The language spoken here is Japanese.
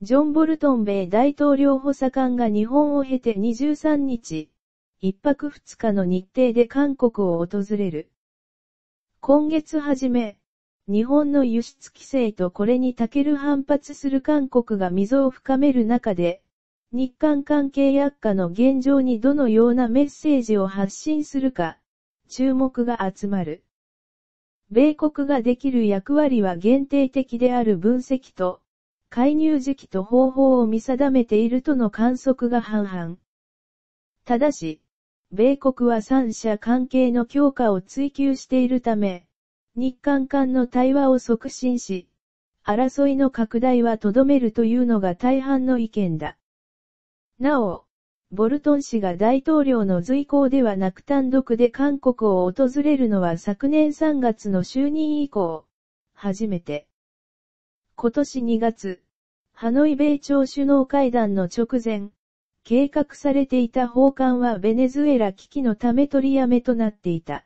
ジョン・ボルトン米大統領補佐官が日本を経て23日、一泊二日の日程で韓国を訪れる。今月初め、日本の輸出規制とこれにたける反発する韓国が溝を深める中で、日韓関係悪化の現状にどのようなメッセージを発信するか、注目が集まる。米国ができる役割は限定的である分析と、介入時期と方法を見定めているとの観測が半々。ただし、米国は三者関係の強化を追求しているため、日韓間の対話を促進し、争いの拡大はとどめるというのが大半の意見だ。なお、ボルトン氏が大統領の随行ではなく単独で韓国を訪れるのは昨年3月の就任以降、初めて。今年2月、ハノイ米朝首脳会談の直前、計画されていた訪韓はベネズエラ危機のため取りやめとなっていた。